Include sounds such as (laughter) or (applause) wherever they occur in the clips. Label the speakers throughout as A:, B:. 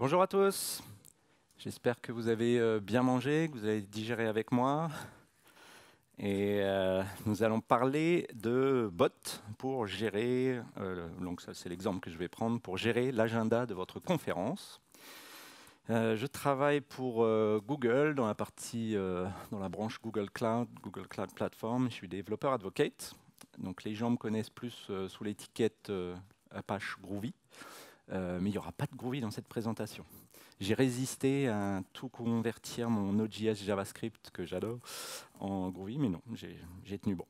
A: Bonjour à tous. J'espère que vous avez euh, bien mangé, que vous avez digéré avec moi. Et euh, nous allons parler de bots pour gérer, euh, donc c'est l'exemple que je vais prendre, pour gérer l'agenda de votre conférence. je travaille pour Google dans la partie, dans la branche Google Cloud, Google Cloud Platform. Je suis développeur advocate. Donc les gens me connaissent plus sous l'étiquette Apache Groovy. Euh, mais il n'y aura pas de Groovy dans cette présentation. J'ai résisté à tout convertir mon Node.js JavaScript que j'adore en Groovy, mais non, j'ai tenu bon.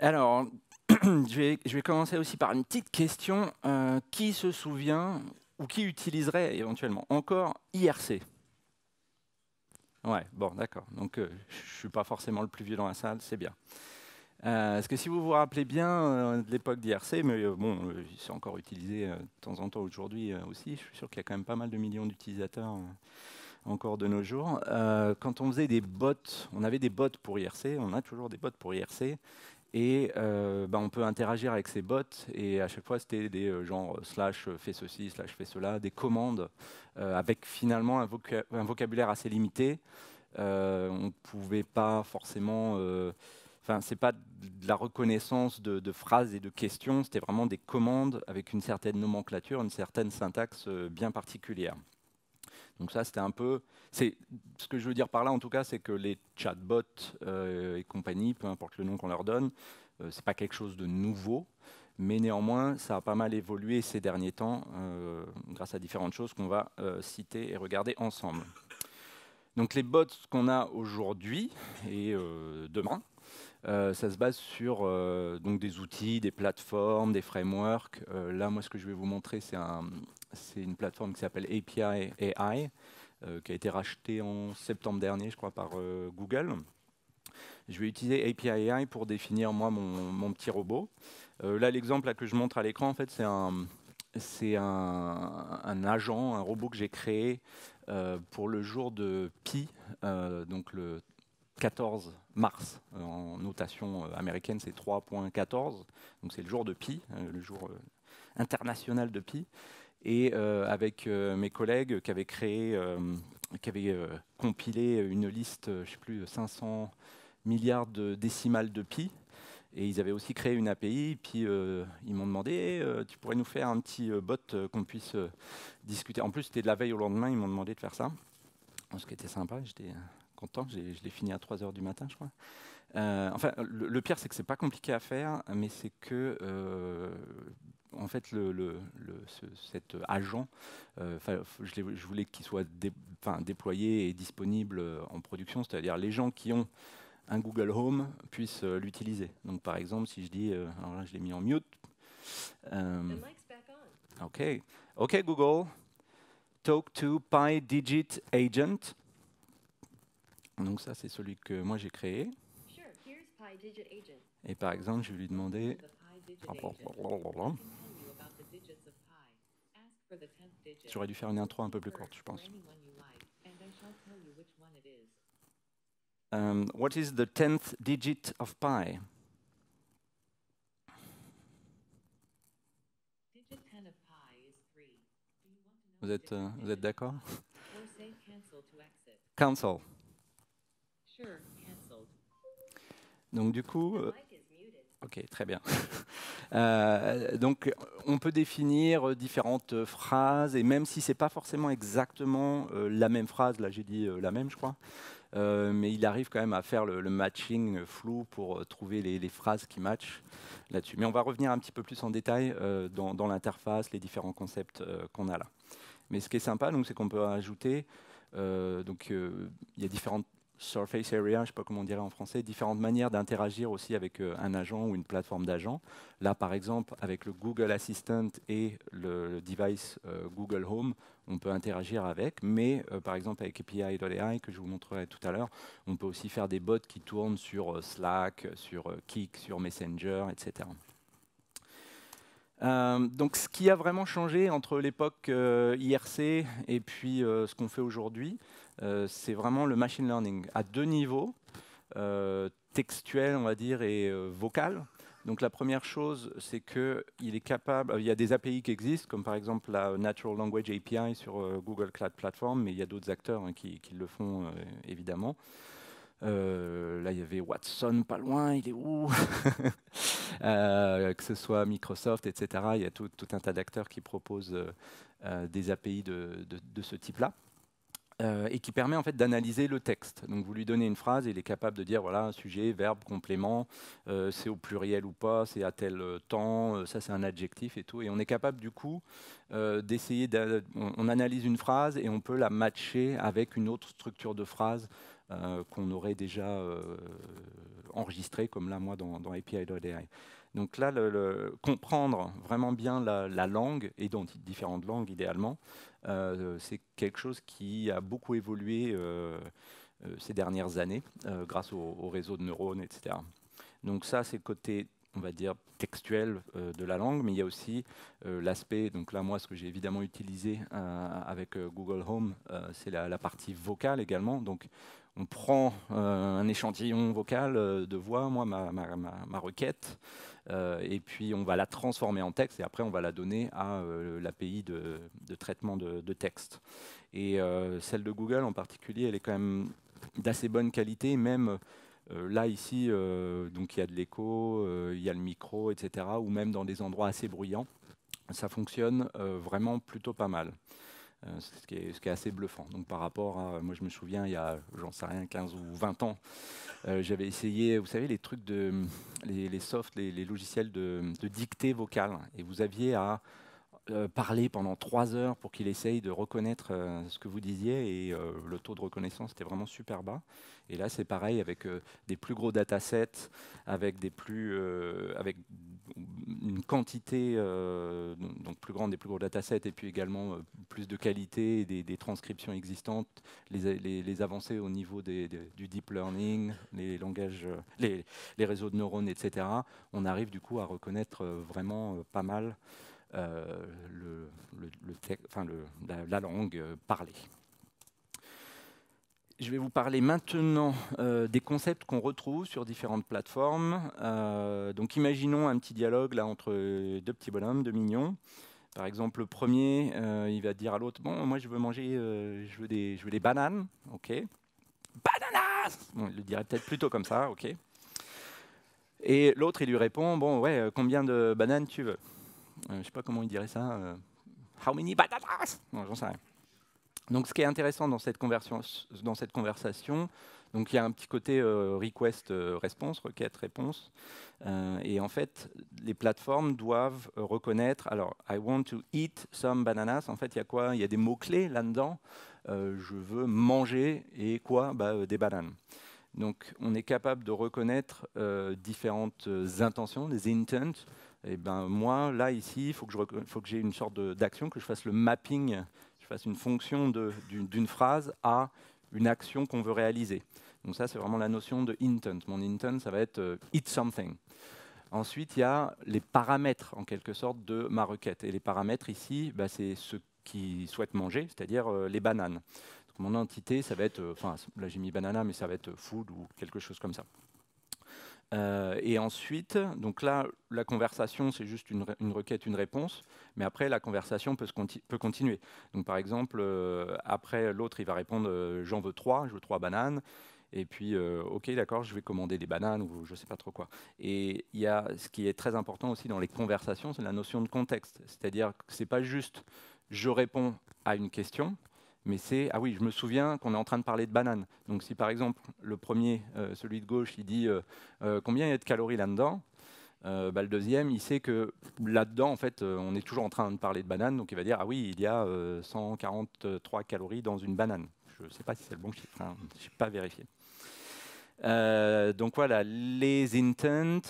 A: Alors, (clears throat) je, vais, je, vais, commencer aussi par une petite question. Euh, qui se souvient ou qui utiliserait éventuellement encore IRC Ouais, bon, d'accord. Donc, euh, je ne suis pas forcément le plus vieux dans la salle, c'est bien parce euh, que si vous vous rappelez bien euh, de l'époque d'IRC, mais euh, bon, c'est encore utilisé de temps en temps aujourd'hui aussi, je suis sûr qu'il y a quand même pas mal de millions d'utilisateurs encore de nos jours. quand on faisait des bots, on avait des bots pour IRC, on a toujours des bots pour IRC, et bah, on peut interagir avec ces bots, et à chaque fois c'était des genres slash fais ceci, slash fais cela, des commandes, avec finalement un, vocabulaire assez limité. on ne pouvait pas forcément Enfin, c'est pas de la reconnaissance de, phrases et de questions, c'était vraiment des commandes avec une certaine nomenclature, une certaine syntaxe euh, bien particulière. Donc ça, c'était un peu... C'est ce que je veux dire par là, en tout cas, c'est que les chatbots euh, et compagnie, peu importe le nom qu'on leur donne, ce euh, c'est pas quelque chose de nouveau, mais néanmoins, ça a pas mal évolué ces derniers temps, grâce à différentes choses qu'on va citer et regarder ensemble. Donc les bots qu'on a aujourd'hui et demain, euh, ça se base sur euh, donc des outils, des plateformes, des frameworks. Euh, là, moi, ce que je vais vous montrer, c'est un, une plateforme qui s'appelle API AI, qui a été rachetée en septembre dernier, je crois, par Google. Je vais utiliser API AI pour définir, moi, mon, petit robot. là, l'exemple que je montre à l'écran, en fait, c'est un, un, agent, un robot que j'ai créé pour le jour de Pi, donc le 14 mars. Euh, en notation euh, américaine, c'est 3.14. Donc c'est le jour de Pi, euh, le jour international de Pi. Et avec mes collègues qui avaient créé, qui avaient compilé une liste, je sais plus, 500 milliards de décimales de Pi. Et ils avaient aussi créé une API, puis ils m'ont demandé, tu pourrais nous faire un petit bot qu'on puisse discuter. En plus, c'était de la veille au lendemain, ils m'ont demandé de faire ça, ce qui était sympa, j'étais content, je l'ai fini à 3h du matin, je crois. Euh, enfin, le, pire, c'est que c'est pas compliqué à faire, mais c'est que, euh, en fait, le, cet agent, euh, je, voulais qu'il soit déployé et disponible en production, c'est-à-dire les gens qui ont un Google Home puissent l'utiliser. Donc, par exemple, si je dis, alors là, je l'ai mis en mute. ok, ok Google, talk to PyDigitAgent. agent. Donc ça, c'est celui que moi j'ai créé. Et par exemple, je vais lui demander... J'aurais dû faire une intro un peu plus courte, je pense. Um, what is the tenth digit of pi? Vous êtes, euh, vous êtes d'accord Cancel. Donc du coup, euh, ok, très bien. (laughs) Euh, donc on peut définir euh, différentes phrases et même si c'est pas forcément exactement la même phrase, là j'ai dit la même, je crois. mais il arrive quand même à faire le, matching flou pour trouver les, phrases qui matchent là-dessus. Mais on va revenir un petit peu plus en détail dans, l'interface, les différents concepts qu'on a là. Mais ce qui est sympa, donc, c'est qu'on peut ajouter donc il y a différentes surface area, je ne sais pas comment on dirait en français, différentes manières d'interagir aussi avec euh, un agent ou une plateforme d'agents. Là, par exemple, avec le Google Assistant et le device euh, Google Home, on peut interagir avec, mais euh, par exemple avec API.ai, que je vous montrerai tout à l'heure, on peut aussi faire des bots qui tournent sur Slack, sur Kik, sur Messenger, etc. donc ce qui a vraiment changé entre l'époque IRC et puis ce qu'on fait aujourd'hui, euh, c'est vraiment le machine learning à deux niveaux, euh, textuel on va dire et euh, vocal. Donc la première chose, c'est qu'il est capable, il y a des API qui existent, comme par exemple la Natural Language API sur Google Cloud Platform, mais il y a d'autres acteurs hein, qui, le font évidemment. là, il y avait Watson pas loin, il est où (laughs) Que ce soit Microsoft, etc. Il y a tout, un tas d'acteurs qui proposent des API de ce type-là. Euh, et qui permet en fait d'analyser le texte. Donc vous lui donnez une phrase, et il est capable de dire voilà sujet, verbe, complément, euh, c'est au pluriel ou pas, c'est à tel euh, temps, ça c'est un adjectif et tout. Et on est capable du coup d'essayer, on analyse une phrase et on peut la matcher avec une autre structure de phrase euh, qu'on aurait déjà euh, enregistré, comme là, moi, dans, dans API.ai. Donc là, comprendre vraiment bien la, langue, et dans différentes langues idéalement, euh, c'est quelque chose qui a beaucoup évolué ces dernières années, grâce au, réseau de neurones, etc. Donc ça, c'est le côté on va dire textuel de la langue, mais il y a aussi l'aspect, donc là moi ce que j'ai évidemment utilisé avec Google Home, c'est la, la partie vocale également, donc on prend euh, un échantillon vocal euh, de voix, moi, ma, requête, euh, et puis on va la transformer en texte, et après on va la donner à l'API de, de, traitement de, texte. Et celle de Google en particulier, elle est quand même d'assez bonne qualité, même là ici, donc il y a de l'écho, il y a le micro, etc., ou même dans des endroits assez bruyants, ça fonctionne vraiment plutôt pas mal. Euh, ce qui, est, assez bluffant. Donc par rapport à, moi je me souviens, il y a, j'en sais rien, 15 ou 20 ans, euh, j'avais essayé, vous savez, les trucs de, les, softs, les, logiciels de, de, dictée vocale, et vous aviez à euh, parler pendant trois heures pour qu'il essaye de reconnaître euh, ce que vous disiez et euh, le taux de reconnaissance était vraiment super bas. Et là, c'est pareil avec des plus gros datasets, avec, des plus, avec une quantité donc plus grande des plus gros datasets et puis également plus de qualité des, transcriptions existantes, les, avancées au niveau du deep learning, les langages, les, les, réseaux de neurones, etc. On arrive du coup à reconnaître vraiment pas mal. Euh, le, la, langue euh, parlée. Je vais vous parler maintenant euh, des concepts qu'on retrouve sur différentes plateformes. donc imaginons un petit dialogue là entre deux petits bonhommes, deux mignons. Par exemple, le premier, il va dire à l'autre, bon, moi je veux manger, je, veux des, je veux bananes, ok. Bananas Il le dirait peut-être plutôt comme ça, ok. Et l'autre, il lui répond, bon, ouais, combien de bananes tu veux euh, je ne sais pas comment il dirait ça. Euh, how many Non, J'en sais rien. Donc, ce qui est intéressant dans cette, dans cette conversation, donc il y a un petit côté euh, request response requête réponse, et en fait les plateformes doivent reconnaître. Alors, I want to eat some bananas. En fait, il y a quoi Il y a des mots clés là-dedans. je veux manger et quoi bah, Des bananes. Donc, on est capable de reconnaître différentes intentions, des intents eh ben moi, là, ici, il faut que j'ai une sorte d'action, que je fasse le mapping, je fasse une fonction d'une phrase à une action qu'on veut réaliser. Donc ça, c'est vraiment la notion de intent. Mon intent, ça va être euh, eat something. Ensuite, il y a les paramètres, en quelque sorte, de ma requête. Et les paramètres ici, bah, c'est ce qui souhaitent manger, c'est-à-dire euh, les bananes. Donc, mon entité, ça va être, euh, enfin là j'ai mis banana, mais ça va être food ou quelque chose comme ça. Euh, et ensuite, donc là, la conversation, c'est juste une, requête, une réponse, mais après, la conversation peut, peut continuer. Donc par exemple, euh, après, l'autre, il va répondre euh, j'en veux trois, je veux trois bananes ». Et puis, ok, d'accord, je vais commander des bananes ou je ne sais pas trop quoi. Et il y a ce qui est très important aussi dans les conversations, c'est la notion de contexte. C'est-à-dire que ce n'est pas juste « je réponds à une question », mais c'est, ah oui, je me souviens qu'on est en train de parler de bananes. Donc si par exemple le premier, euh, celui de gauche, il dit euh, euh, combien il y a de calories là-dedans, bah, le deuxième, il sait que là-dedans, en fait, on est toujours en train de parler de bananes, donc il va dire, ah oui, il y a 143 calories dans une banane. Je ne sais pas si c'est le bon chiffre, hein. je n'ai pas vérifié. donc voilà, les intents,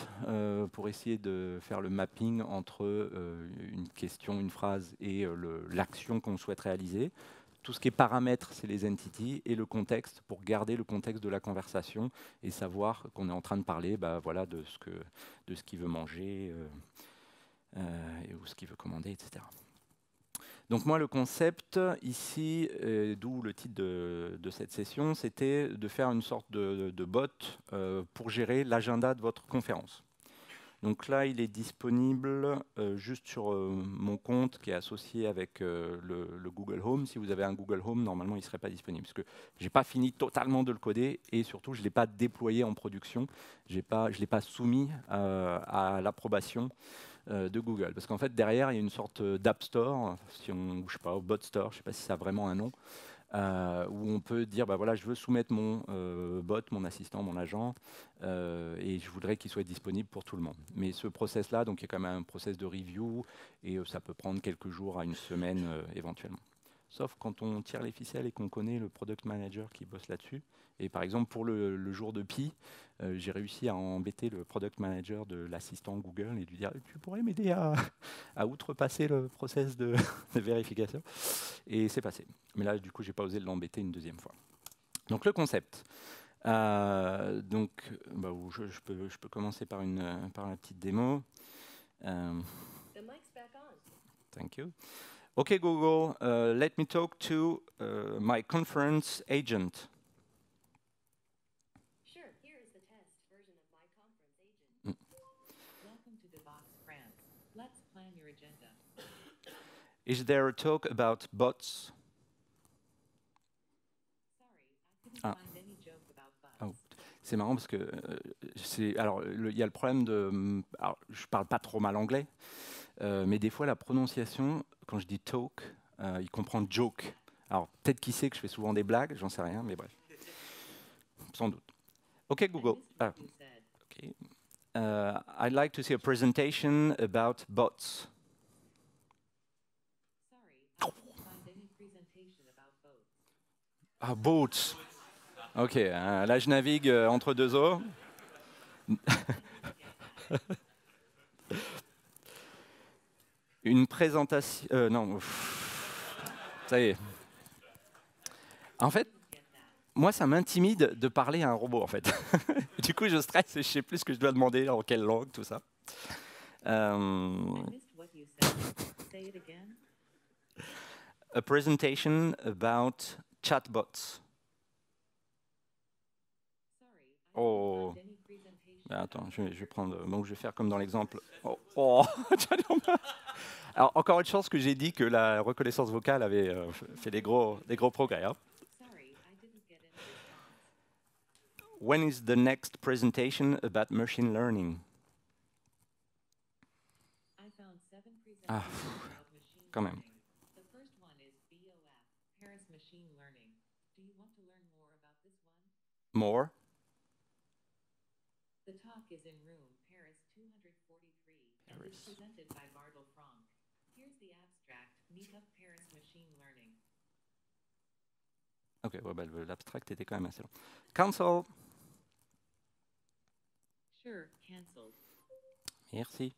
A: pour essayer de faire le mapping entre une question, une phrase et l'action qu'on souhaite réaliser tout ce qui est paramètres, c'est les entities, et le contexte, pour garder le contexte de la conversation et savoir qu'on est en train de parler bah, voilà, de ce qu'il veut manger, euh, euh, ou ce qu'il veut commander, etc. Donc moi, le concept ici, d'où le titre de, cette session, c'était de faire une sorte de, bot euh, pour gérer l'agenda de votre conférence. Donc là, il est disponible euh, juste sur euh, mon compte qui est associé avec euh, le, Google Home. Si vous avez un Google Home, normalement, il ne serait pas disponible parce que je n'ai pas fini totalement de le coder et surtout, je ne l'ai pas déployé en production. Pas, je ne l'ai pas soumis à l'approbation de Google. Parce qu'en fait, derrière, il y a une sorte d'app store, si on, bouge sais pas, bot store, je ne sais pas si ça a vraiment un nom, euh, où on peut dire, bah voilà, je veux soumettre mon euh, bot, mon assistant, mon agent, euh, et je voudrais qu'il soit disponible pour tout le monde. Mais ce process-là, donc il y a quand même un process de review, et ça peut prendre quelques jours à une semaine éventuellement sauf quand on tire les ficelles et qu'on connaît le product manager qui bosse là-dessus. Et par exemple, pour le, jour de Pi, euh, j'ai réussi à embêter le product manager de l'assistant Google et lui dire Tu pourrais m'aider à, outrepasser le process (laughs) de, vérification Et c'est passé. Mais là, du coup, j'ai pas osé l'embêter une deuxième fois. Donc, le concept. Euh, donc, bah, je, peux, commencer par, une, petite démo. Euh, thank you. okay, Google, uh, let me talk to uh, my conference agent. Sure, here is the test version of my conference agent. Mm. Welcome to DevOps France. Let's plan your agenda. Is there a talk about bots? Sorry, I can't ah. Oh. C'est marrant parce que euh, c'est alors il y a le problème de mm, alors, je parle pas trop mal anglais Euh, mais des fois, la prononciation, quand je dis talk, euh, il comprend joke. Alors, peut-être qui sait que je fais souvent des blagues, j'en sais rien, mais bref. Sans doute. OK, Google. Ah. Euh, I'd like to see a presentation about bots. Sorry, about ah, boats. OK, hein, là, je navigue entre deux eaux. (laughs) une présentation. Euh, non, ça y est. En fait, moi, ça m'intimide de parler à un robot, en fait. (laughs) du coup, je stresse et je sais plus ce que je dois demander, en quelle langue, tout ça. Une euh, présentation presentation about chatbots. Oh. attends, je vais, prendre. Donc, je vais faire comme dans l'exemple. Oh, oh. (laughs) Alors, encore une chance que j'ai dit que la reconnaissance vocale avait euh, fait des gros, des gros progrès. Hein. When is the next presentation about machine learning? Ah, quand même. More. The talk is in room Paris 243 Paris. presented by Bartle Ok, bah, l'abstract était quand même assez long. Cancel. Sure, Merci.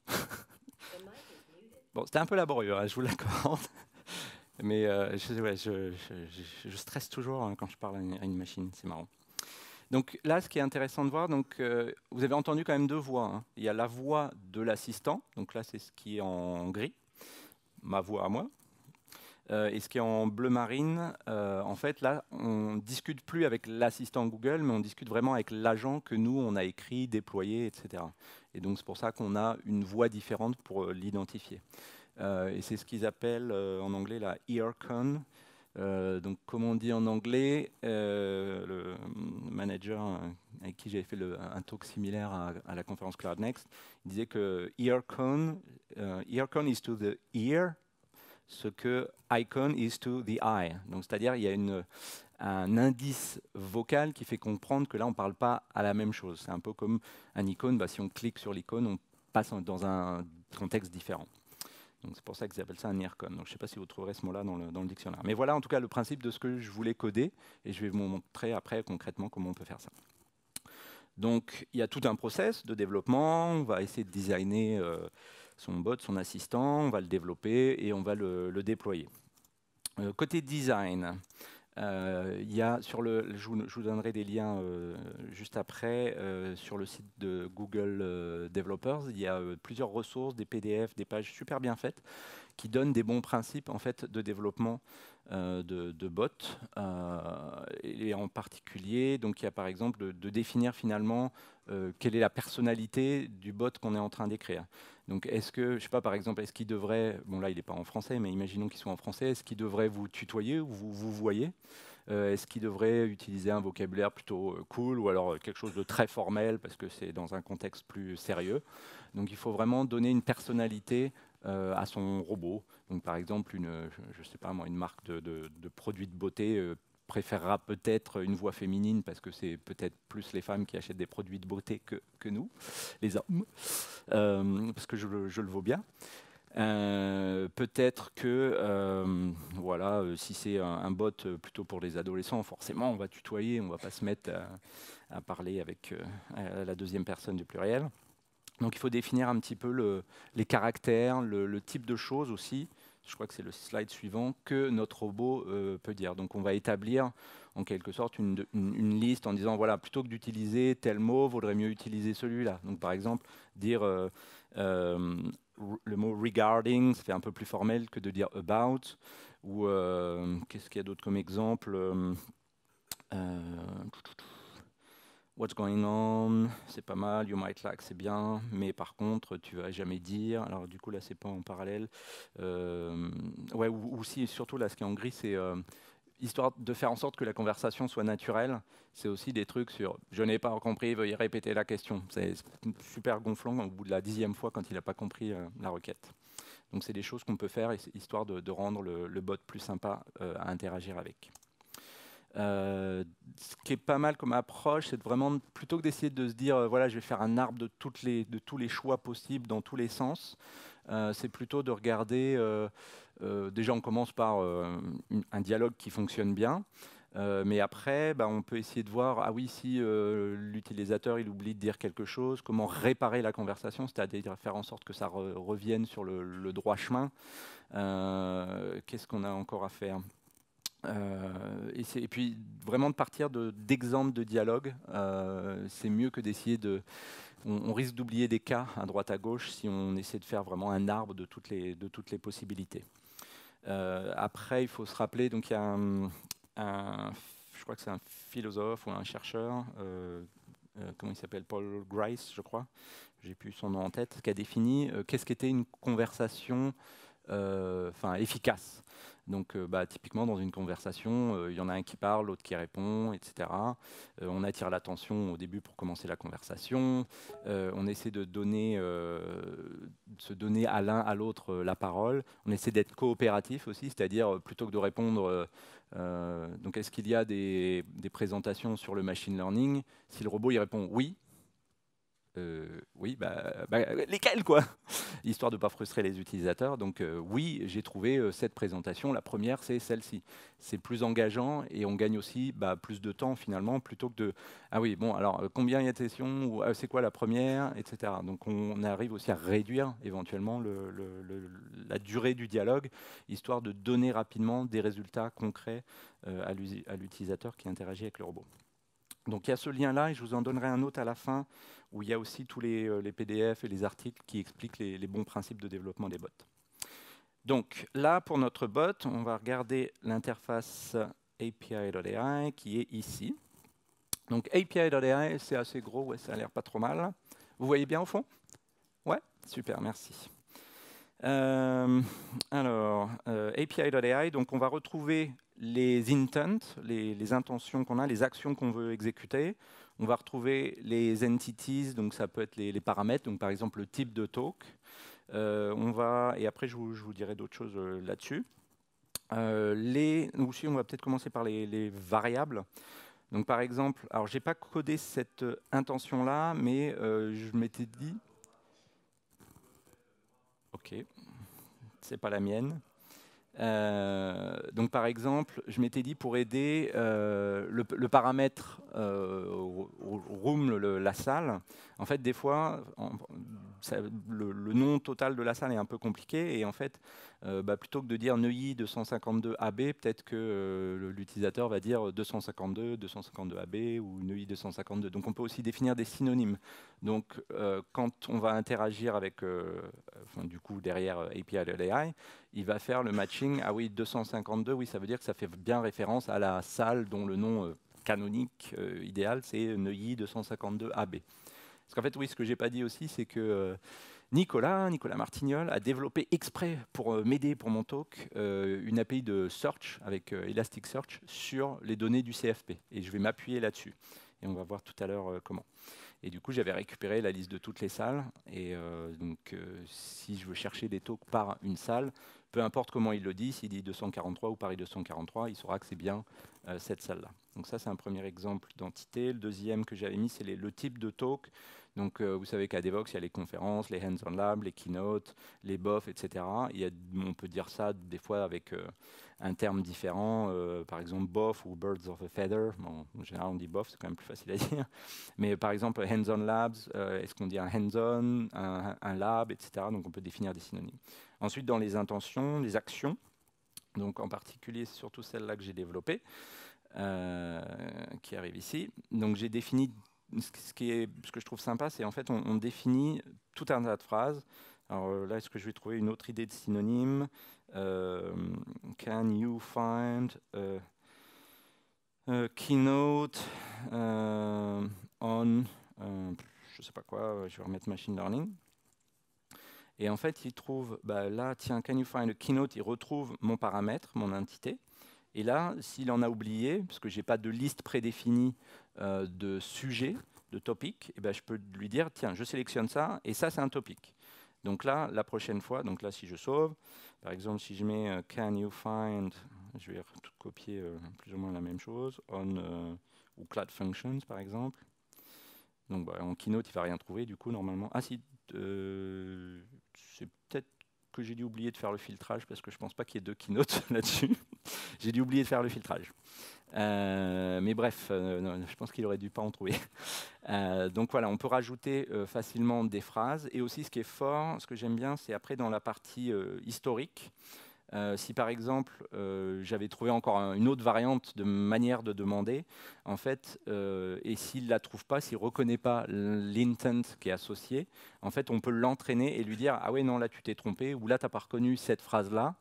A: bon, c'était un peu laborieux, hein, je vous l'accorde. Mais euh, je, ouais, je, je, stresse toujours hein, quand je parle à une, machine, c'est marrant. Donc là, ce qui est intéressant de voir, donc, euh, vous avez entendu quand même deux voix. Hein. Il y a la voix de l'assistant, donc là c'est ce qui est en gris, ma voix à moi. Euh, et ce qui est en bleu marine, euh, en fait, là, on ne discute plus avec l'assistant Google, mais on discute vraiment avec l'agent que nous, on a écrit, déployé, etc. Et donc, c'est pour ça qu'on a une voix différente pour euh, l'identifier. et c'est ce qu'ils appellent en anglais la EarCon. donc, comme on dit en anglais, le manager avec qui j'avais fait un talk similaire à, la conférence Cloud Next, il disait que EarCon, est « EarCon is to the ear ce que icon is to the eye. Donc, c'est-à-dire, il y a une, un indice vocal qui fait comprendre que là, on ne parle pas à la même chose. C'est un peu comme un icône. Bah, si on clique sur l'icône, on passe dans un contexte différent. Donc c'est pour ça qu'ils appellent ça un aircon. je ne sais pas si vous trouverez ce mot-là dans le, dictionnaire. Mais voilà en tout cas le principe de ce que je voulais coder et je vais vous montrer après concrètement comment on peut faire ça. Donc il y a tout un process de développement. On va essayer de designer euh, son bot, son assistant, on va le développer et on va le, déployer. Euh, côté design, euh, y a sur le, je, vous, donnerai des liens euh, juste après. sur le site de Google Developers, il y a plusieurs ressources, des PDF, des pages super bien faites qui donnent des bons principes en fait, de développement de, bots. et en particulier, il y a par exemple de, de définir finalement quelle est la personnalité du bot qu'on est en train d'écrire. Donc, est-ce que, je sais pas, par exemple, est-ce qu'il devrait, bon là, il n'est pas en français, mais imaginons qu'il soit en français, est-ce qu'il devrait vous tutoyer ou vous, vous voyez euh, Est-ce qu'il devrait utiliser un vocabulaire plutôt euh, cool ou alors euh, quelque chose de très formel parce que c'est dans un contexte plus sérieux Donc, il faut vraiment donner une personnalité à son robot. Donc, par exemple, une, je sais pas moi, une marque de produits de beauté préférera peut-être une voix féminine parce que c'est peut-être plus les femmes qui achètent des produits de beauté que, que nous, les hommes, euh, parce que je, je, le vaux bien. Euh, peut-être que euh, voilà, si c'est un, bot plutôt pour les adolescents, forcément on va tutoyer, on va pas se mettre à, parler avec la deuxième personne du pluriel. Donc il faut définir un petit peu le, les caractères, le, type de choses aussi je crois que c'est le slide suivant, que notre robot euh, peut dire. Donc on va établir en quelque sorte une, liste en disant, voilà, plutôt que d'utiliser tel mot, vaudrait mieux utiliser celui-là. Donc par exemple, dire euh, euh, le mot regarding, ça fait un peu plus formel que de dire about, ou qu'est-ce qu'il y a d'autre comme exemple What's going on C'est pas mal. You might like, c'est bien. Mais par contre, tu vas jamais dire. Alors, du coup, là, c'est pas en parallèle. Euh, ouais, ou, si, surtout là, ce qui est en gris, c'est euh, histoire de faire en sorte que la conversation soit naturelle. C'est aussi des trucs sur je n'ai pas compris, veuillez répéter la question. C'est super gonflant au bout de la dixième fois quand il n'a pas compris euh, la requête. Donc, c'est des choses qu'on peut faire histoire de, rendre le, bot plus sympa à interagir avec. Euh, ce qui est pas mal comme approche, c'est vraiment plutôt que d'essayer de se dire euh, voilà, je vais faire un arbre de, toutes les, de tous les choix possibles dans tous les sens, euh, c'est plutôt de regarder. déjà, on commence par un dialogue qui fonctionne bien. mais après, bah, on peut essayer de voir, ah oui, si l'utilisateur il oublie de dire quelque chose, comment réparer la conversation, c'est-à-dire faire en sorte que ça revienne sur le droit chemin. Qu'est-ce qu'on a encore à faire euh, et, puis vraiment de partir d'exemples de, dialogue, euh, c'est mieux que d'essayer de... On, risque d'oublier des cas à droite à gauche si on essaie de faire vraiment un arbre de toutes les, de toutes les possibilités. Euh, après, il faut se rappeler, donc il y a un, un je crois que c'est un philosophe ou un chercheur, comment il s'appelle, Paul Grice, je crois, j'ai plus son nom en tête, qui a défini qu'est-ce qu'était une conversation euh, enfin efficace. Donc, euh, bah, typiquement, dans une conversation, euh, il y en a un qui parle, l'autre qui répond, etc. on attire l'attention au début pour commencer la conversation. on essaie de donner, se donner à l'un, à l'autre la parole. On essaie d'être coopératif aussi, c'est-à-dire plutôt que de répondre. donc, est-ce qu'il y a des, des, présentations sur le machine learning Si le robot y répond oui, euh, oui, bah, bah, lesquels quoi (laughs) Histoire de ne pas frustrer les utilisateurs. Donc euh, oui, j'ai trouvé euh, cette présentation. La première, c'est celle-ci. C'est plus engageant et on gagne aussi bah, plus de temps finalement plutôt que de ah oui bon alors combien il y a de sessions ou c'est quoi la première etc. Donc on arrive aussi à réduire éventuellement la durée du dialogue histoire de donner rapidement des résultats concrets à l'utilisateur qui interagit avec le robot. Donc il y a ce lien-là et je vous en donnerai un autre à la fin où il y a aussi tous les, euh, PDF et les articles qui expliquent les, bons principes de développement des bots. Donc là, pour notre bot, on va regarder l'interface API.ai qui est ici. Donc API.ai, c'est assez gros, ça a l'air pas trop mal. Vous voyez bien au fond Ouais Super, merci. Euh, alors, euh, API.ai, donc on va retrouver les intents, les intentions qu'on a, les actions qu'on veut exécuter. On va retrouver les entities, donc ça peut être les, paramètres, donc par exemple le type de talk. Euh, on va, et après je vous, dirai d'autres choses euh, là-dessus. Euh, les, aussi, on va peut-être commencer par les, les, variables. Donc par exemple, alors j'ai pas codé cette intention-là, mais je m'étais dit, ok, c'est pas la mienne. Euh, donc par exemple, je m'étais dit pour aider euh, le, paramètre euh, room, la salle, en fait, des fois, le, nom total de la salle est un peu compliqué et en fait, euh, bah, plutôt que de dire Neuilly 252 AB, peut-être que euh, l'utilisateur va dire 252, 252 AB ou Neuilly 252. Donc on peut aussi définir des synonymes. Donc euh, quand on va interagir avec, du coup, derrière API AI, il va faire le matching. Ah oui, 252, oui, ça veut dire que ça fait bien référence à la salle dont le nom canonique idéal, c'est Neuilly 252 AB. Parce qu'en fait, oui, ce que je n'ai pas dit aussi, c'est que euh, Nicolas, Nicolas Martignol, a développé exprès pour euh, m'aider pour mon talk euh, une API de search avec Elasticsearch sur les données du CFP. Et je vais m'appuyer là-dessus. Et on va voir tout à l'heure comment. Et du coup, j'avais récupéré la liste de toutes les salles. Et donc, si je veux chercher des talks par une salle, peu importe comment il le dit, s'il dit 243 ou Paris 243, il saura que c'est bien euh, cette salle-là. Donc ça, c'est un premier exemple d'entité. Le deuxième que j'avais mis, c'est le type de talk. Donc euh, vous savez qu'à Devox, il y a les conférences, les hands-on labs, les keynotes, les bofs, etc. Il on peut dire ça des fois avec euh, un terme différent, par exemple bof ou birds of a feather. en général, on dit bof, c'est quand même plus facile à (laughs) dire. Mais par exemple, hands-on labs, est-ce qu'on dit un hands-on, un lab, etc. Donc on peut définir des synonymes. Ensuite, dans les intentions, les actions, donc en particulier surtout celle-là que j'ai développée, euh, qui arrive ici. Donc j'ai défini ce, qui est, ce que je trouve sympa, c'est en fait on, définit tout un tas de phrases. Alors euh, là, est-ce que je vais trouver une autre idée de synonyme euh, Can you find a, keynote on, je je sais pas quoi, je vais remettre machine learning. Et en fait, il trouve, bah, là, tiens, can you find a keynote Il retrouve mon paramètre, mon entité. Et là, s'il en a oublié, parce que je n'ai pas de liste prédéfinie euh, de sujets, de topics, et eh ben, je peux lui dire, tiens, je sélectionne ça, et ça, c'est un topic. Donc là, la prochaine fois, donc là, si je sauve, par exemple, si je mets euh, Can you find, je vais copier euh, plus ou moins la même chose, on ou cloud functions, par exemple. Donc bah, en keynote, il ne va rien trouver, du coup, normalement. Ah si, euh, c'est peut-être que j'ai dû oublier de faire le filtrage parce que je ne pense pas qu'il y ait deux qui notent (laughs) là-dessus. j'ai dû oublier de faire le filtrage. Euh, mais bref, euh, je pense qu'il aurait dû pas en trouver. donc voilà, on peut rajouter facilement des phrases. Et aussi, ce qui est fort, ce que j'aime bien, c'est après dans la partie historique, euh, si par exemple euh, j'avais trouvé encore une autre variante de manière de demander, en fait, euh, et s'il ne la trouve pas, s'il ne reconnaît pas l'intent qui est associé, en fait, on peut l'entraîner et lui dire Ah ouais, non, là tu t'es trompé, ou là tu n'as pas reconnu cette phrase-là.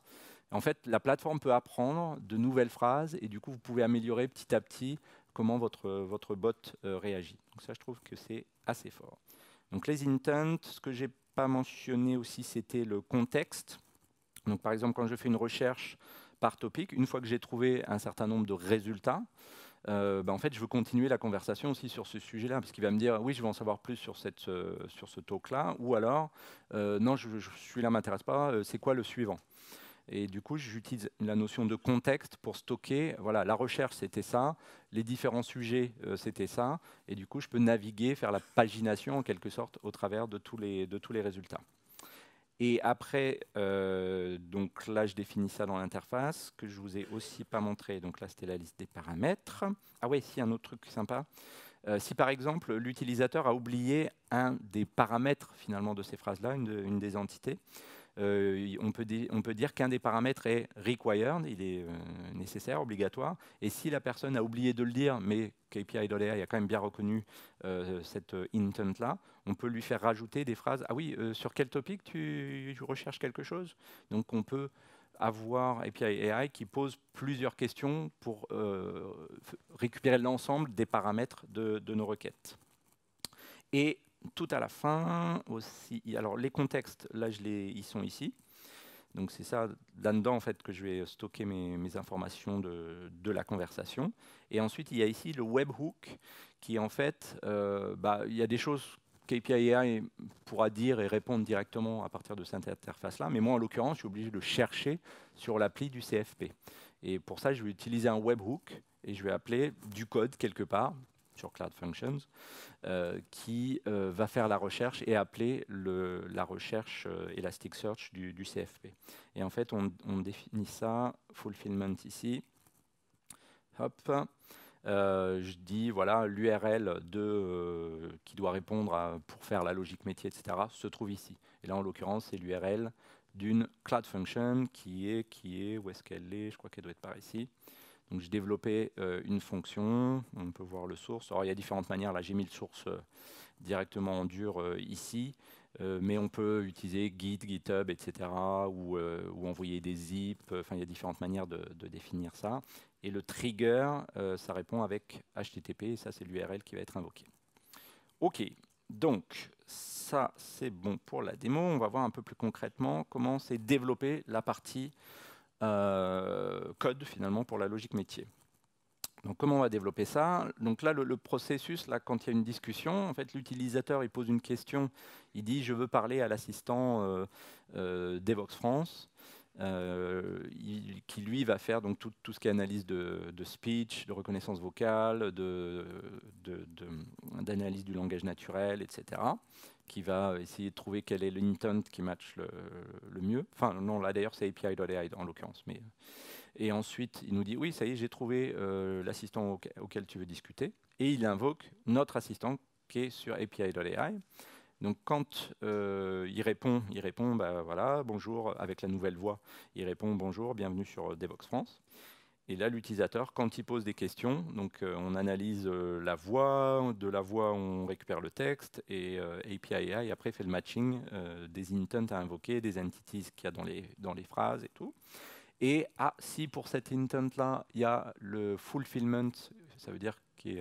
A: En fait, la plateforme peut apprendre de nouvelles phrases et du coup, vous pouvez améliorer petit à petit comment votre, votre bot réagit. Donc, ça, je trouve que c'est assez fort. Donc, les intents, ce que j'ai pas mentionné aussi, c'était le contexte. Donc, par exemple, quand je fais une recherche par topic, une fois que j'ai trouvé un certain nombre de résultats, euh, ben, en fait, je veux continuer la conversation aussi sur ce sujet-là, parce qu'il va me dire, oui, je veux en savoir plus sur, cette, euh, sur ce talk-là, ou alors, euh, non, je, celui-là ne m'intéresse pas, c'est quoi le suivant et du coup, j'utilise la notion de contexte pour stocker. Voilà, la recherche, c'était ça. Les différents sujets, c'était ça. Et du coup, je peux naviguer, faire la pagination, en quelque sorte, au travers de tous les, de tous les résultats. Et après, euh, donc là, je définis ça dans l'interface, que je vous ai aussi pas montré. Donc là, c'était la liste des paramètres. Ah ouais, si, un autre truc sympa. Euh, si par exemple, l'utilisateur a oublié un des paramètres finalement de ces phrases-là, une, des entités, euh, on, peut dire qu'un des paramètres est required, il est euh, nécessaire, obligatoire. Et si la personne a oublié de le dire, mais KPI a quand même bien reconnu euh, cette intent-là, on peut lui faire rajouter des phrases Ah oui, sur quel topic tu, recherches quelque chose Donc on peut avoir API.AI AI qui pose plusieurs questions pour récupérer l'ensemble des paramètres de, nos requêtes. Et tout à la fin aussi. Alors les contextes, là, je les, ils sont ici. Donc c'est ça, là-dedans en fait, que je vais stocker mes, informations de, de, la conversation. Et ensuite, il y a ici le webhook, qui en fait, euh, bah, il y a des choses qu'API AI pourra dire et répondre directement à partir de cette interface-là, mais moi, en l'occurrence, je suis obligé de chercher sur l'appli du CFP. Et pour ça, je vais utiliser un webhook et je vais appeler du code quelque part, sur Cloud Functions, euh, qui euh, va faire la recherche et appeler le, la recherche euh, Elasticsearch du, CFP. Et en fait, on, définit ça, fulfillment ici. Hop. je dis, voilà, l'URL de qui doit répondre pour faire la logique métier, etc., se trouve ici. Et là, en l'occurrence, c'est l'URL d'une cloud function qui est, qui est, où est-ce qu'elle est Je crois qu'elle doit être par ici. Donc j'ai développé euh, une fonction, on peut voir le source. Alors il y a différentes manières, là j'ai mis le source euh, directement en dur euh, ici, mais on peut utiliser Git, GitHub, etc. ou, envoyer des zips, enfin il y a différentes manières de, définir ça. Et le trigger, ça répond avec HTTP, et ça c'est l'URL qui va être invoqué Ok, donc ça c'est bon pour la démo, on va voir un peu plus concrètement comment c'est développé la partie euh, code finalement pour la logique métier. Donc comment on va développer ça Donc là, le, processus, là, quand il y a une discussion, en fait, l'utilisateur il pose une question, il dit je veux parler à l'assistant euh, euh, Devox France. Euh, qui lui va faire donc tout, ce qui est analyse de, speech, de reconnaissance vocale, d'analyse du langage naturel, etc. Qui va essayer de trouver quel est l'intent qui match le, mieux. Enfin, non, là d'ailleurs c'est API.ai en l'occurrence, mais et ensuite, il nous dit, oui, ça y est, j'ai trouvé euh, l'assistant auquel, auquel tu veux discuter. Et il invoque notre assistant qui est sur API.ai. Donc quand euh, il répond, il répond, bah, voilà, bonjour, avec la nouvelle voix, il répond bonjour, bienvenue sur euh, Devox France. Et là, l'utilisateur, quand il pose des questions, donc euh, on analyse la voix, de la voix on récupère le texte, et API AI après fait le matching des intents à invoquer, des entities qu'il y a dans les, dans les phrases et tout. Et ah, si pour cet intent-là, il y a le fulfillment, ça veut dire qu'il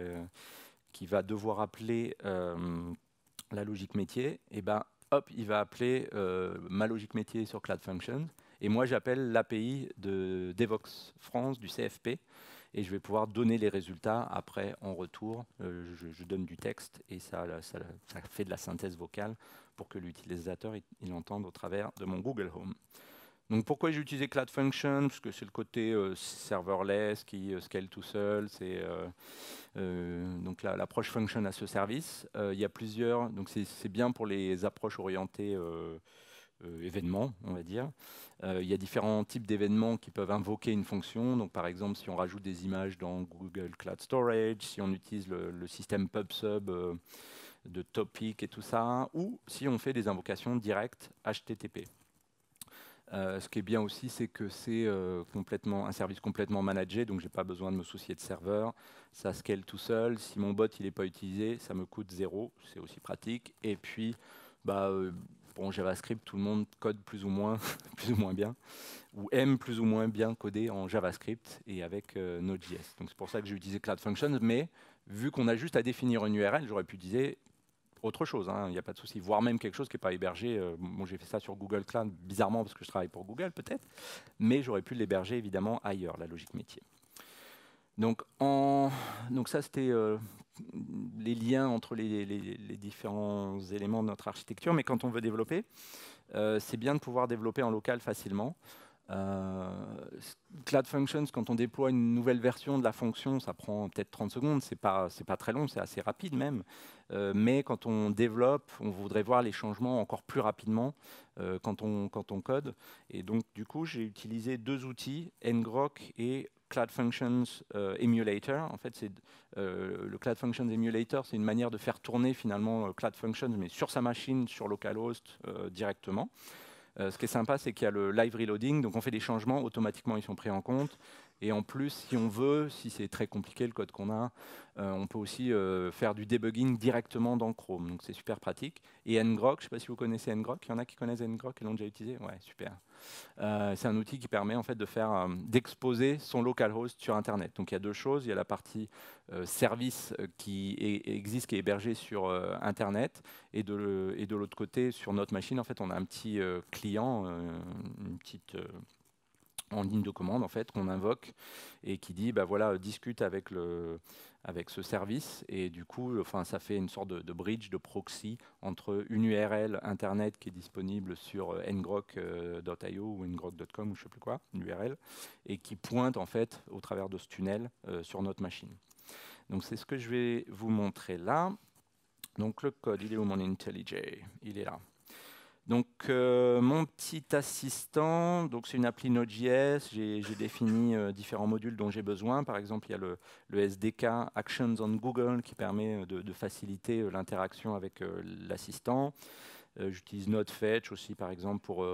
A: va devoir appeler la logique métier, et eh ben hop, il va appeler euh, ma logique métier sur Cloud Functions. Et moi, j'appelle l'API de Devox France du CFP. Et je vais pouvoir donner les résultats après en retour. Euh, je, donne du texte et ça, fait de la synthèse vocale pour que l'utilisateur il, au travers de mon Google Home. Donc pourquoi j'ai utilisé Cloud Function Parce que c'est le côté euh, serverless qui euh, scale tout seul. C'est euh, donc l'approche function à ce service. Il y a plusieurs. Donc c'est bien pour les approches orientées événements, on va dire. Il y a différents types d'événements qui peuvent invoquer une fonction. Donc par exemple, si on rajoute des images dans Google Cloud Storage, si on utilise le, le système PubSub de topic et tout ça, ou si on fait des invocations directes HTTP. Euh, ce qui est bien aussi, c'est que c'est euh, complètement un service complètement managé, donc j'ai pas besoin de me soucier de serveur. Ça scale tout seul. Si mon bot il n'est pas utilisé, ça me coûte zéro. C'est aussi pratique. Et puis, bah, euh, JavaScript, tout le monde code plus ou moins, (laughs) plus ou moins bien, ou aime plus ou moins bien coder en JavaScript et avec Node.js. Donc c'est pour ça que j'ai utilisé Cloud Functions, mais vu qu'on a juste à définir une URL, j'aurais pu dire autre chose, hein. il n'y a pas de souci, voire même quelque chose qui n'est pas hébergé. Moi, euh, j'ai fait ça sur Google Cloud, bizarrement parce que je travaille pour Google peut-être, mais j'aurais pu l'héberger évidemment ailleurs, la logique métier. Donc, en, donc ça, c'était euh, les liens entre les, différents éléments de notre architecture, mais quand on veut développer, euh, c'est bien de pouvoir développer en local facilement. Euh, Cloud Functions, quand on déploie une nouvelle version de la fonction, ça prend peut-être 30 secondes, c'est pas, pas très long, c'est assez rapide même. Euh, mais quand on développe, on voudrait voir les changements encore plus rapidement euh, quand, on, quand on code. Et donc, du coup, j'ai utilisé deux outils, ngrok et Cloud Functions Emulator. En fait, c'est le Cloud Functions Emulator, c'est une manière de faire tourner finalement Cloud Functions, mais sur sa machine, sur localhost directement. Euh, ce qui est sympa, c'est qu'il y a le live reloading, donc on fait des changements, automatiquement ils sont pris en compte. Et en plus, si on veut, si c'est très compliqué le code qu'on a, euh, on peut aussi euh, faire du debugging directement dans Chrome. Donc c'est super pratique. Et ngrok, je ne sais pas si vous connaissez ngrok. Il y en a qui connaissent ngrok et l'ont déjà utilisé. Ouais, super. Euh, c'est un outil qui permet en fait de faire d'exposer son localhost sur Internet. Donc il y a deux choses. Il y a la partie service qui existe, qui est hébergée sur Internet, et de l'autre côté, sur notre machine, en fait, on a un petit client, une petite en ligne de commande en fait qu'on invoque et qui dit bah voilà discute avec le avec ce service et du coup enfin ça fait une sorte de, bridge de proxy entre une URL internet qui est disponible sur euh, ngrok.io ou ngrok.com ou je sais plus quoi une URL et qui pointe en fait au travers de ce tunnel euh, sur notre machine donc c'est ce que je vais vous montrer là donc le code il est où mon IntelliJ il est là donc, euh, mon petit assistant, c'est une appli Node.js. J'ai, défini euh, différents modules dont j'ai besoin. Par exemple, il y a le, SDK Actions on Google qui permet euh, de, faciliter l'interaction avec l'assistant. j'utilise NodeFetch aussi, par exemple, pour,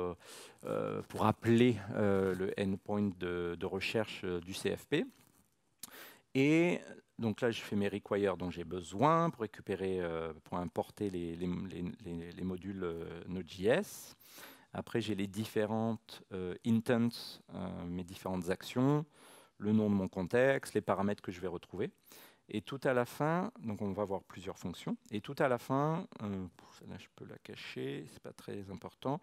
A: appeler le endpoint de recherche du CFP. Et euh, donc là, je fais mes requires dont j'ai besoin pour récupérer, euh, pour importer les, modules euh, Node.js. Après, j'ai les différentes intents, mes différentes actions, le nom de mon contexte, les paramètres que je vais retrouver. Et tout à la fin, donc on va voir plusieurs fonctions. Et tout à la fin, je peux la cacher, c'est pas très important.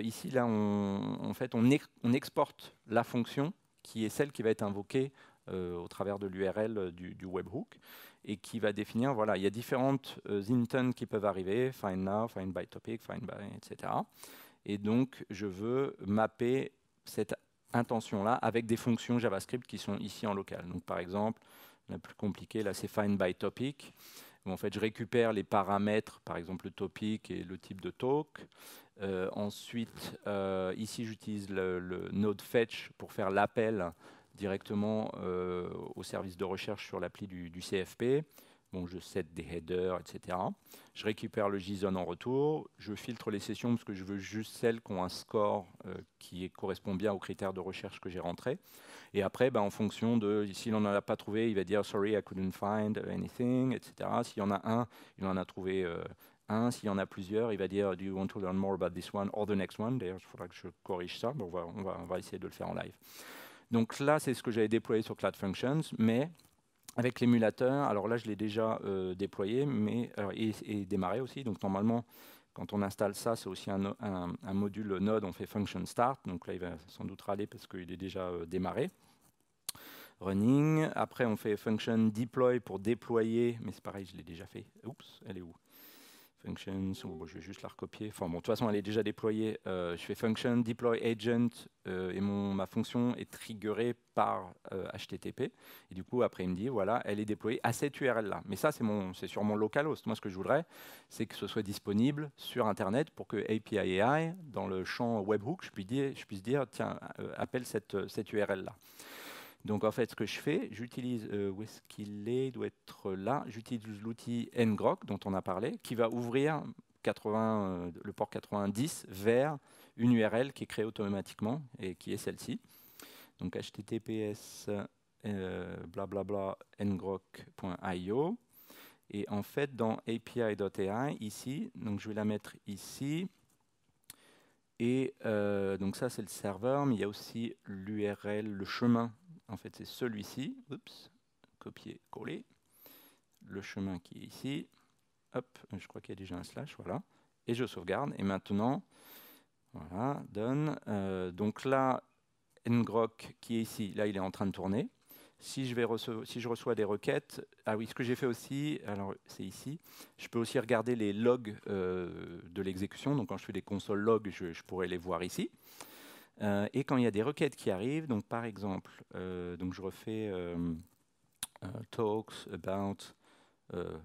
A: ici, là, en fait, on, on exporte la fonction qui est celle qui va être invoquée euh, au travers de l'URL euh, du, webhook et qui va définir, voilà, il y a différentes intentions euh, intents qui peuvent arriver, find now, find by topic, find by, etc. Et donc, je veux mapper cette intention-là avec des fonctions JavaScript qui sont ici en local. Donc, par exemple, la plus compliquée, là, c'est find by topic. Où en fait, je récupère les paramètres, par exemple le topic et le type de talk. ensuite, ici, j'utilise le, le, node fetch pour faire l'appel directement euh, au service de recherche sur l'appli du, CFP. Bon, je set des headers, etc. Je récupère le JSON en retour. Je filtre les sessions parce que je veux juste celles qui ont un score euh, qui correspond bien aux critères de recherche que j'ai rentrés. Et après, ben, en fonction de, s'il n'en a pas trouvé, il va dire « sorry, I couldn't find anything », etc. S'il y en a un, il en a trouvé euh, un. S'il y en a plusieurs, il va dire « do you want to learn more about this one or the next one » D'ailleurs, il faudra que je corrige ça. on, va, on va essayer de le faire en live. Donc là, c'est ce que j'avais déployé sur Cloud Functions, mais avec l'émulateur, alors là, je l'ai déjà euh, déployé mais, alors, et, démarré aussi. Donc normalement, quand on installe ça, c'est aussi un, module Node, on fait function start. Donc là, il va sans doute râler parce qu'il est déjà euh, démarré. Running. Après, on fait function deploy pour déployer, mais c'est pareil, je l'ai déjà fait. Oups, elle est où je vais juste la recopier. Enfin, bon, de toute façon, elle est déjà déployée. Euh, je fais function, deploy agent, euh, et mon, ma fonction est triggerée par HTTP. Euh, et du coup, après, il me dit, voilà, elle est déployée à cette URL-là. Mais ça, c'est sur mon localhost. Moi, ce que je voudrais, c'est que ce soit disponible sur Internet pour que API AI, dans le champ webhook, je puisse dire, je puisse dire tiens, appelle cette, cette URL-là. Donc en fait, ce que je fais, j'utilise, euh, où est-ce qu'il est, doit être là, j'utilise l'outil ngrok dont on a parlé, qui va ouvrir euh, le port 90 vers une URL qui est créée automatiquement et qui est celle-ci. Donc https euh, blablabla ngrok.io et en fait dans api.ai ici, donc je vais la mettre ici et euh, donc ça c'est le serveur mais il y a aussi l'URL, le chemin en fait, c'est celui-ci. Oups, copier, coller. Le chemin qui est ici. Hop, je crois qu'il y a déjà un slash, voilà. Et je sauvegarde. Et maintenant, voilà, donne. Euh, donc là, ngrok qui est ici, là, il est en train de tourner. Si je, vais si je reçois des requêtes, ah oui, ce que j'ai fait aussi, alors c'est ici, je peux aussi regarder les logs euh, de l'exécution. Donc quand je fais des consoles logs, je pourrais les voir ici. Euh, et quand il y a des requêtes qui arrivent, donc par exemple, euh, donc je refais euh, talks about,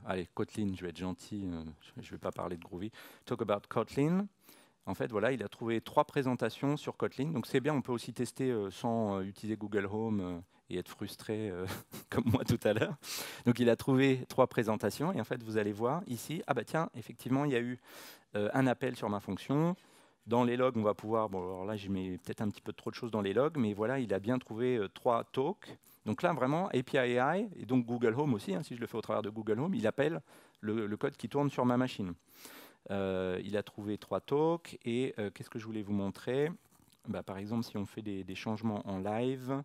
A: allez, Kotlin, je vais être gentil, je ne vais pas parler de Groovy, talk about Kotlin. En fait, voilà, il a trouvé trois présentations sur Kotlin. Donc c'est bien, on peut aussi tester sans utiliser Google Home et être frustré (laughs) comme moi tout à l'heure. Donc il a trouvé trois présentations et en fait, vous allez voir ici, ah bah tiens, effectivement, il y a eu un appel sur ma fonction, dans les logs, on va pouvoir, bon alors là je mets peut-être un petit peu trop de choses dans les logs, mais voilà, il a bien trouvé euh, trois talks. Donc là vraiment, API AI, et donc Google Home aussi, hein, si je le fais au travers de Google Home, il appelle le, code qui tourne sur ma machine. Euh, il a trouvé trois talks, et euh, qu'est-ce que je voulais vous montrer bah, Par exemple, si on fait des, changements en live,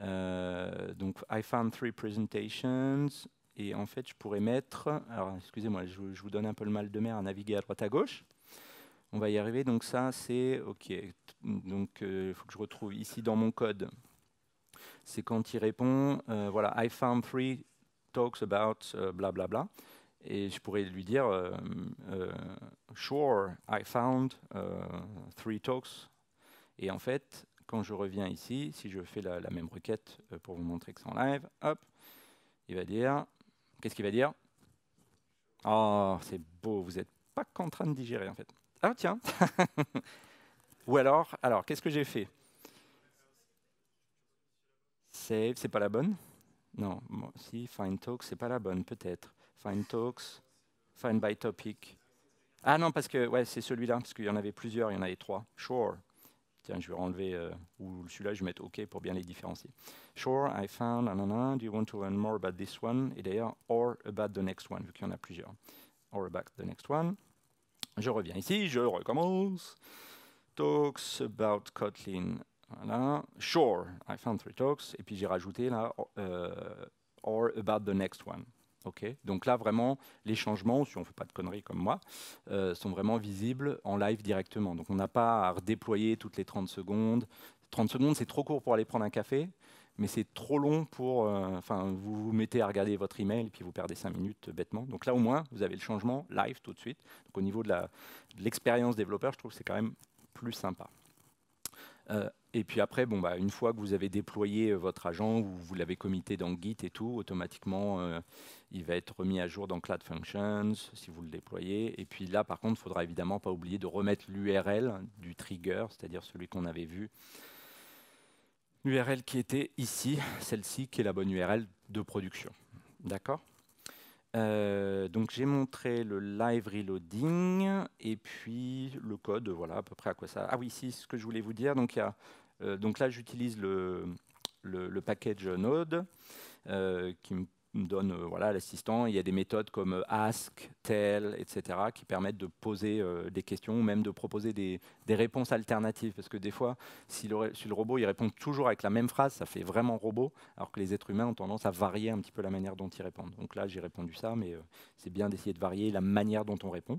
A: donc I found three presentations, et en fait je pourrais mettre, alors excusez-moi, je, vous donne un peu le mal de mer à naviguer à droite à gauche, on va y arriver. Donc ça, c'est OK. Donc euh, il faut que je retrouve ici dans mon code. C'est quand il répond, euh, voilà, I found three talks about euh, bla Bla bla. Et je pourrais lui dire, sure, I found three talks. Et en fait, quand je reviens ici, si je fais la, même requête pour vous montrer que c'est en live, hop, il va dire, qu'est-ce qu'il va dire Oh, c'est beau, vous n'êtes pas qu'en train de digérer en fait. Ah tiens (laughs) Ou alors, alors qu'est-ce que j'ai fait Save, c'est pas la bonne Non, moi si, Find Talks, c'est pas la bonne, peut-être. Find Talks, Find by Topic. Ah non, parce que ouais, c'est celui-là, parce qu'il y en avait plusieurs, il y en avait trois. Sure. Tiens, je vais enlever, euh, ou celui-là, je vais mettre OK pour bien les différencier. Sure, I found, do you want to learn more about this one Et d'ailleurs, or about the next one, vu qu'il y en a plusieurs. Or about the next one. Je reviens ici, je recommence. Talks about Kotlin. Sure, I found three talks. Et puis j'ai rajouté là, euh, or about the next one. Donc là, vraiment, les changements, si on ne fait pas de conneries comme moi, euh, sont vraiment visibles en live directement. Donc on n'a pas à redéployer toutes les 30 secondes. 30 secondes, c'est trop court pour aller prendre un café mais c'est trop long pour. Euh, enfin, vous vous mettez à regarder votre email et puis vous perdez 5 minutes euh, bêtement. Donc là, au moins, vous avez le changement live tout de suite. Donc au niveau de l'expérience développeur, je trouve que c'est quand même plus sympa. Euh, et puis après, bon, bah, une fois que vous avez déployé votre agent, ou vous l'avez commité dans Git et tout, automatiquement, il va être remis à jour dans Cloud Functions si vous le déployez. Et puis là, par contre, il ne faudra évidemment pas oublier de remettre l'URL du trigger, c'est-à-dire celui qu'on avait vu URL qui était ici, celle-ci qui est la bonne URL de production. D'accord euh, donc j'ai montré le live reloading et puis le code, voilà à peu près à quoi ça. Ah oui, si ce que je voulais vous dire, donc, euh, donc là j'utilise le, package Node euh, qui me me donne euh, voilà l'assistant. Il y a des méthodes comme euh, ask, tell, etc. qui permettent de poser euh, des questions ou même de proposer des, réponses alternatives. Parce que des fois, si le, le, robot il répond toujours avec la même phrase, ça fait vraiment robot, alors que les êtres humains ont tendance à varier un petit peu la manière dont ils répondent. Donc là, j'ai répondu ça, mais c'est bien d'essayer de varier la manière dont on répond.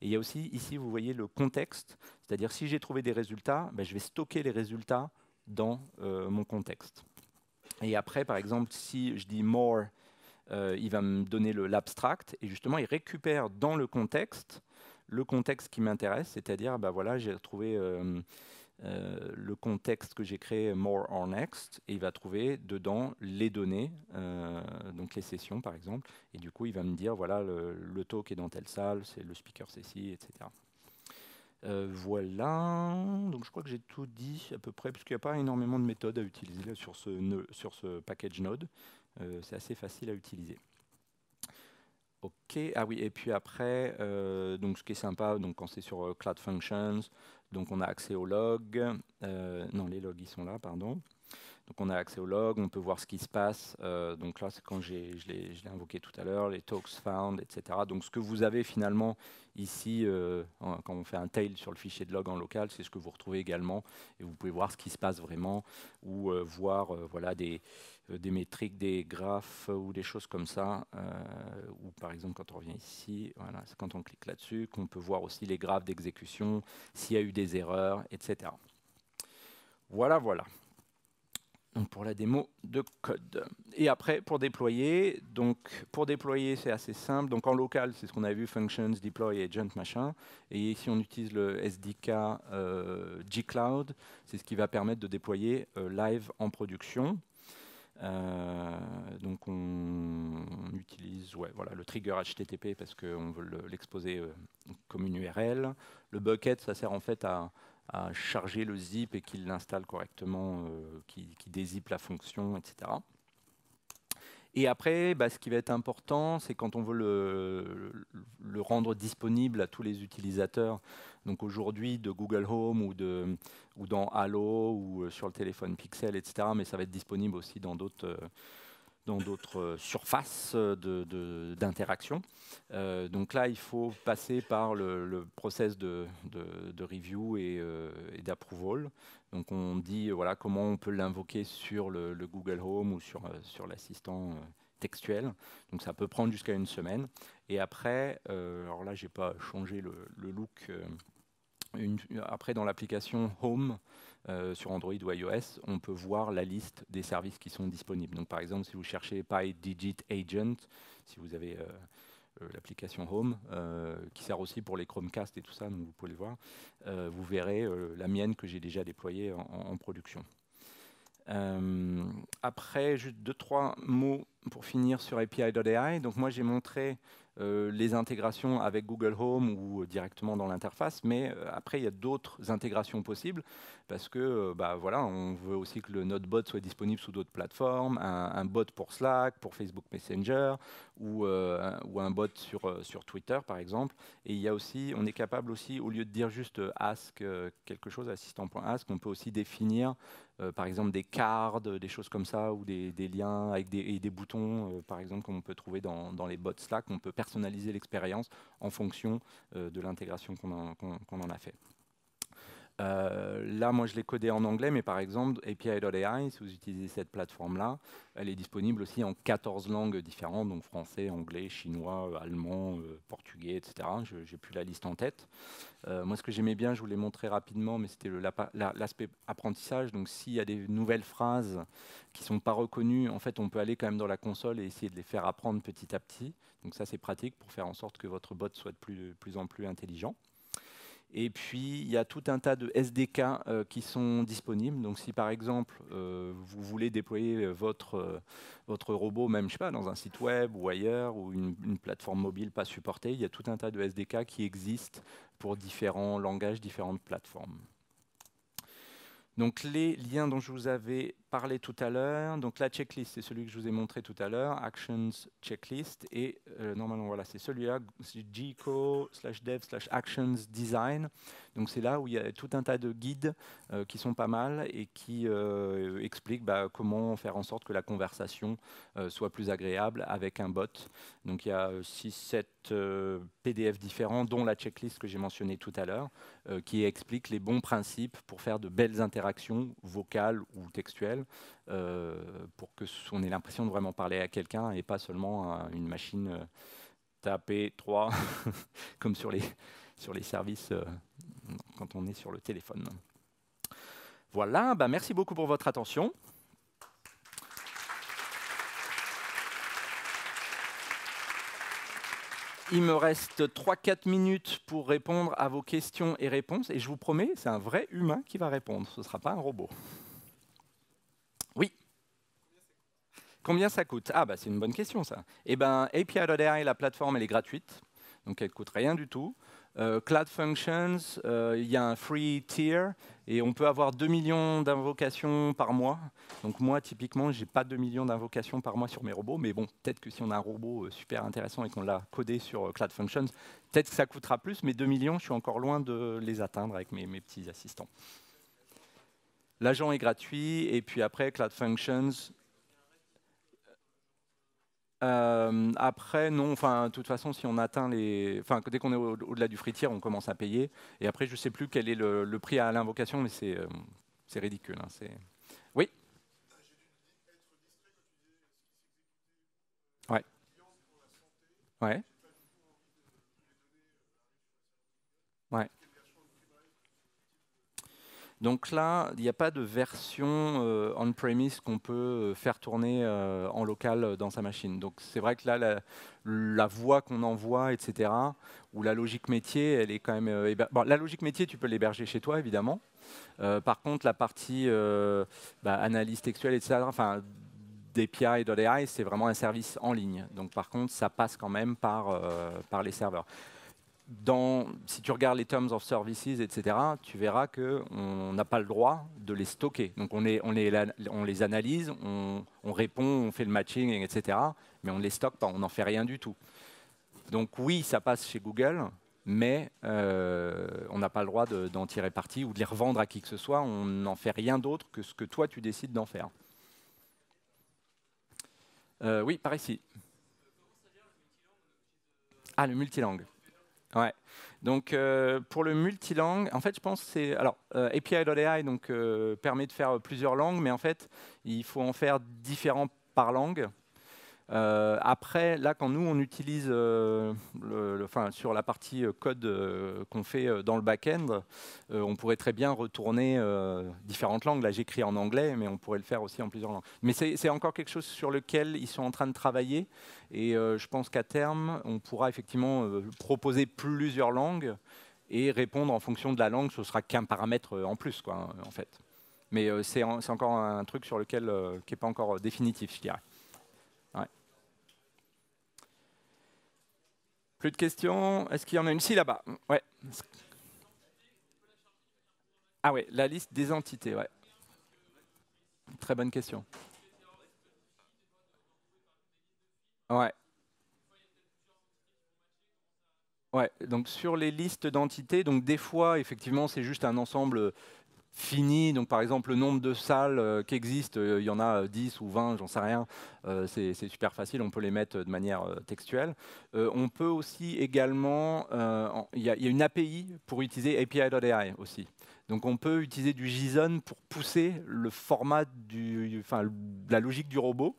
A: Et il y a aussi ici, vous voyez le contexte, c'est-à-dire si j'ai trouvé des résultats, ben, je vais stocker les résultats dans mon contexte. Et après, par exemple, si je dis more euh, il va me donner l'abstract, et justement, il récupère dans le contexte le contexte qui m'intéresse, c'est-à-dire, bah voilà, j'ai trouvé euh, euh, le contexte que j'ai créé More or Next, et il va trouver dedans les données, donc les sessions par exemple, et du coup, il va me dire, voilà, le, talk est dans telle salle, c'est le speaker c'est ci, etc. voilà, donc je crois que j'ai tout dit à peu près, puisqu'il n'y a pas énormément de méthodes à utiliser sur ce package Node. Euh, c'est assez facile à utiliser. Ok, ah oui, et puis après, euh, ce qui est sympa, quand c'est sur euh, Cloud Functions, donc on a accès aux logs, non les logs ils sont là, pardon, donc on a accès au log, on peut voir ce qui se passe. Euh, donc là, c'est quand je l'ai invoqué tout à l'heure, les talks found, etc. Donc ce que vous avez finalement ici, euh, quand on fait un tail sur le fichier de log en local, c'est ce que vous retrouvez également. Et vous pouvez voir ce qui se passe vraiment ou euh, voir voilà, des, métriques, des graphes ou des choses comme ça. ou par exemple, quand on revient ici, c'est quand on clique là-dessus qu'on peut voir aussi les graphes d'exécution, s'il y a eu des erreurs, etc. Voilà, voilà pour la démo de code. Et après, pour déployer, donc pour déployer, c'est assez simple. Donc en local, c'est ce qu'on a vu, functions, deploy, agent, machin. Et ici, on utilise le SDK euh, G-Cloud. C'est ce qui va permettre de déployer euh, live en production. Euh, donc on, utilise ouais, voilà, le trigger HTTP parce qu'on veut l'exposer euh, comme une URL. Le bucket, ça sert en fait à à charger le zip et qu'il l'installe correctement, euh, qu'il qui dézippe la fonction, etc. Et après, bah, ce qui va être important, c'est quand on veut le, rendre disponible à tous les utilisateurs. Donc aujourd'hui, de Google Home ou, ou dans Halo ou euh, sur le téléphone Pixel, etc. Mais ça va être disponible aussi dans d'autres euh, dans d'autres euh, surfaces euh, d'interaction. Euh, donc là, il faut passer par le, le process de, review et, d'approuval. d'approval. Donc on dit voilà comment on peut l'invoquer sur le, Google Home ou sur, l'assistant textuel. Donc ça peut prendre jusqu'à une semaine. Et après, alors là, j'ai pas changé le, look. après, dans l'application Home, euh, sur Android ou iOS, on peut voir la liste des services qui sont disponibles. Donc, par exemple, si vous cherchez PyDigit Agent, si vous avez euh, euh, l'application Home, qui sert aussi pour les Chromecast et tout ça, donc vous pouvez le voir, vous verrez la mienne que j'ai déjà déployée en production. Euh, après, juste deux, trois mots pour finir sur API.ai. Donc moi, j'ai montré euh, les intégrations avec Google Home ou euh, directement dans l'interface, mais après, il y a d'autres intégrations possibles parce que, bah, voilà, on veut aussi que le bot soit disponible sous d'autres plateformes, un, bot pour Slack, pour Facebook Messenger ou, ou un bot sur, sur Twitter, par exemple. Et il y a aussi, on est capable aussi, au lieu de dire juste ask quelque chose, assistant.ask, on peut aussi définir euh, par exemple des cards, des choses comme ça, ou des, liens avec des, et des boutons, euh, par exemple, qu'on peut trouver dans, les bots Slack. On peut personnaliser l'expérience en fonction euh, de l'intégration qu'on en, en, a fait. Euh, là, moi, je l'ai codé en anglais, mais par exemple, API.ai, si vous utilisez cette plateforme-là, elle est disponible aussi en 14 langues différentes, donc français, anglais, chinois, euh, allemand, euh, portugais, etc. Je n'ai plus la liste en tête. moi, ce que j'aimais bien, je vous l'ai montré rapidement, mais c'était l'aspect apprentissage. Donc, s'il y a des nouvelles phrases qui ne sont pas reconnues, en fait, on peut aller quand même dans la console et essayer de les faire apprendre petit à petit. Donc, ça, c'est pratique pour faire en sorte que votre bot soit de plus en plus intelligent. Et puis, il y a tout un tas de SDK euh, qui sont disponibles. Donc, si par exemple, euh, vous voulez déployer euh, votre, votre robot, même je sais pas, dans un site web ou ailleurs, ou une, une, plateforme mobile pas supportée, il y a tout un tas de SDK qui existent pour différents langages, différentes plateformes. Donc, les liens dont je vous avais parlé tout à l'heure. Donc la checklist, c'est celui que je vous ai montré tout à l'heure, actions checklist. Et euh, normalement, voilà, c'est celui-là, gco slash dev slash actions design. Donc c'est là où il y a tout un tas de guides euh, qui sont pas mal et qui euh, expliquent bah, comment faire en sorte que la conversation soit plus agréable avec un bot. Donc il y a 6-7 PDF différents, dont la checklist que j'ai mentionnée tout à l'heure, qui explique les bons principes pour faire de belles interactions vocales ou textuelles euh, pour qu'on ait l'impression de vraiment parler à quelqu'un et pas seulement une machine euh, tapée 3 (laughs) comme sur les, sur les services euh, quand on est sur le téléphone. Voilà, bah, merci beaucoup pour votre attention. Il me reste 3-4 minutes pour répondre à vos questions et réponses. Et je vous promets, c'est un vrai humain qui va répondre. Ce ne sera pas un robot. Combien ça coûte Ah, bah, c'est une bonne question, ça. Eh bien, API la plateforme, elle est gratuite, donc elle ne coûte rien du tout. Euh, Cloud Functions, euh, il y a un free tier et on peut avoir 2 millions d'invocations par mois. Donc moi, typiquement, je n'ai pas 2 millions d'invocations par mois sur mes robots, mais bon, peut-être que si on a un robot euh, super intéressant et qu'on l'a codé sur Cloud Functions, peut-être que ça coûtera plus, mais 2 millions, je suis encore loin de les atteindre avec mes petits assistants. L'agent est gratuit et puis après, Cloud Functions, euh, après, non, enfin, de toute façon, si on atteint les. Enfin, dès qu'on est au-delà du fritière, on commence à payer. Et après, je ne sais plus quel est le, prix à l'invocation, mais euh, c'est ridicule. Hein, c'est... Oui Ouais. Ouais. Donc là, il n'y a pas de version euh, on-premise qu'on peut euh, faire tourner euh, en local dans sa machine. Donc c'est vrai que là, la, voix qu'on envoie, etc., ou la logique métier, elle est quand même... la logique métier, tu peux l'héberger chez toi, évidemment. par contre, la partie bah, analyse textuelle, etc., enfin, d'API, d'AI, c'est vraiment un service en ligne. Donc par contre, ça passe quand même par les serveurs si tu regardes les terms of services, etc., tu verras qu'on n'a pas le droit de les stocker. Donc on les, on analyse, on, répond, on fait le matching, etc., mais on ne les stocke pas, on n'en fait rien du tout. Donc oui, ça passe chez Google, mais euh, on n'a pas le droit d'en tirer parti ou de les revendre à qui que ce soit, on n'en fait rien d'autre que ce que toi tu décides d'en faire. Euh, oui, par ici. Ah, le multilangue. Ouais. Donc euh, pour le multilangue, en fait, je pense c'est alors euh, API.ai donc euh, permet de faire plusieurs langues, mais en fait, il faut en faire différents par langue. Euh, après, là, quand nous, on utilise euh, le, sur la partie euh, code qu'on fait dans le back-end, on pourrait très bien retourner différentes langues. Là, j'écris en anglais, mais on pourrait le faire aussi en plusieurs langues. Mais c'est encore quelque chose sur lequel ils sont en train de travailler. Et je pense qu'à terme, on pourra effectivement proposer plusieurs langues et répondre en fonction de la langue. Ce sera qu'un paramètre en plus, quoi, en fait. Mais c'est encore un truc sur lequel qui n'est pas encore définitif, je dirais. Plus de questions Est-ce qu'il y en a une Si, là-bas. Ouais. Ah oui, la liste des entités, ouais. Très bonne question. Ouais. Ouais, donc sur les listes d'entités, donc des fois, effectivement, c'est juste un ensemble euh, fini. Donc, par exemple, le nombre de salles euh, qui existent, euh, il y en a 10 euh, ou 20, j'en sais rien. c'est super facile, on peut les mettre de manière textuelle. on peut aussi également, il y, a une API pour utiliser API.ai aussi. Donc, on peut utiliser du JSON pour pousser le format, du, enfin, la logique du robot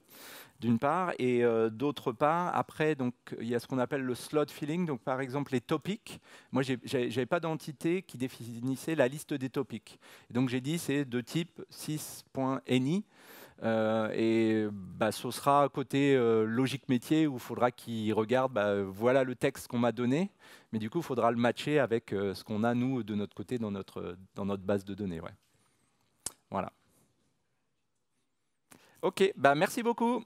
A: d'une part, et euh, d'autre part, après, donc, il y a ce qu'on appelle le slot filling, donc par exemple les topics. Moi, n'avais pas d'entité qui définissait la liste des topics. donc j'ai dit c'est de type 6.any. Euh, et bah, ce sera côté euh, logique métier où il faudra qu'il regarde, bah, voilà le texte qu'on m'a donné, mais du coup, il faudra le matcher avec ce qu'on a, nous, de notre côté, dans notre, dans notre base de données. Ouais. Voilà. Ok, bah merci beaucoup.